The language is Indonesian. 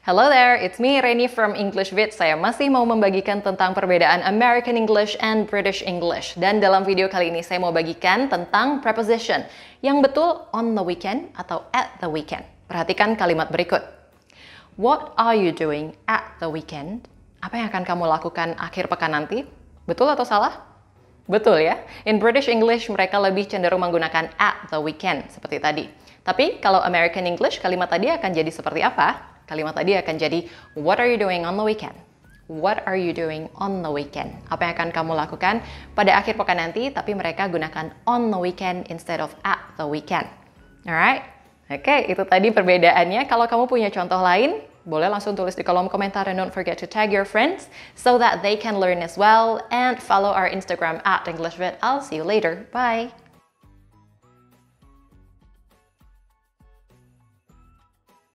Hello there, it's me Reni from English Vid. Saya masih mau membagikan tentang perbedaan American English and British English. Dan dalam video kali ini saya mau bagikan tentang preposition yang betul on the weekend atau at the weekend. Perhatikan kalimat berikut. What are you doing at the weekend? Apa yang akan kamu lakukan akhir pekan nanti? Betul atau salah? Betul ya. In British English mereka lebih cenderung menggunakan at the weekend seperti tadi. Tapi kalau American English kalimat tadi akan jadi seperti apa? Kalimat tadi akan jadi What are you doing on the weekend? What are you doing on the weekend? Apa yang akan kamu lakukan pada akhir pekan nanti, tapi mereka gunakan on the weekend instead of at the weekend. Alright? Oke, okay, itu tadi perbedaannya. Kalau kamu punya contoh lain, boleh langsung tulis di kolom komentar and don't forget to tag your friends so that they can learn as well and follow our Instagram at EnglishVid. I'll see you later. Bye!